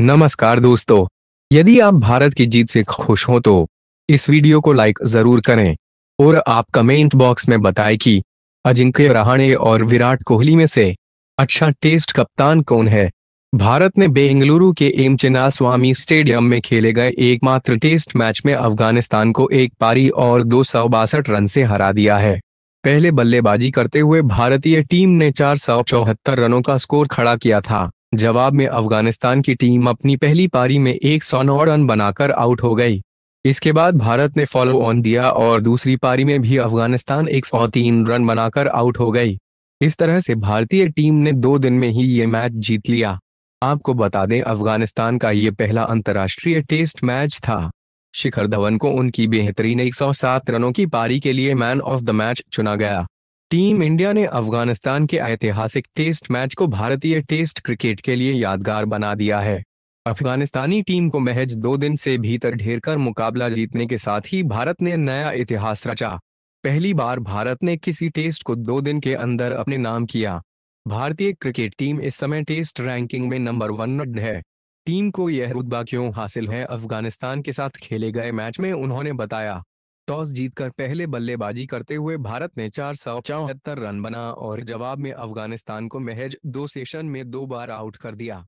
नमस्कार दोस्तों यदि आप भारत की जीत से खुश हो तो इस वीडियो को लाइक जरूर करें और आप कमेंट बॉक्स में बताएं कि अजिंक्य रहाणे और विराट कोहली में से अच्छा टेस्ट कप्तान कौन है भारत ने बेंगलुरु के एम स्वामी स्टेडियम में खेले गए एकमात्र टेस्ट मैच में अफगानिस्तान को एक पारी और दो रन से हरा दिया है पहले बल्लेबाजी करते हुए भारतीय टीम ने चार रनों का स्कोर खड़ा किया था जवाब में अफगानिस्तान की टीम अपनी पहली पारी में एक सौ नौ रन बनाकर आउट हो गई इसके बाद भारत ने फॉलो ऑन दिया और दूसरी पारी में भी अफगानिस्तान तीन रन बनाकर आउट हो गई इस तरह से भारतीय टीम ने दो दिन में ही ये मैच जीत लिया आपको बता दें अफगानिस्तान का ये पहला अंतर्राष्ट्रीय टेस्ट मैच था शिखर धवन को उनकी बेहतरीन 107 रनों की पारी के लिए मैन ऑफ द मैच चुना गया टीम इंडिया ने अफगानिस्तान के ऐतिहासिक टेस्ट मैच को भारतीय टेस्ट क्रिकेट के लिए यादगार बना दिया है अफगानिस्तानी टीम को महज दो दिन से भीतर ढेर कर मुकाबला जीतने के साथ ही भारत ने नया इतिहास रचा पहली बार भारत ने किसी टेस्ट को दो दिन के अंदर अपने नाम किया भारतीय क्रिकेट टीम इस समय टेस्ट रैंकिंग में नंबर वन है टीम को यह रुतबा क्यों हासिल है अफगानिस्तान के साथ खेले गए मैच में उन्होंने बताया टॉस जीतकर पहले बल्लेबाजी करते हुए भारत ने चार सौ चौहत्तर रन बना और जवाब में अफगानिस्तान को महज दो सेशन में दो बार आउट कर दिया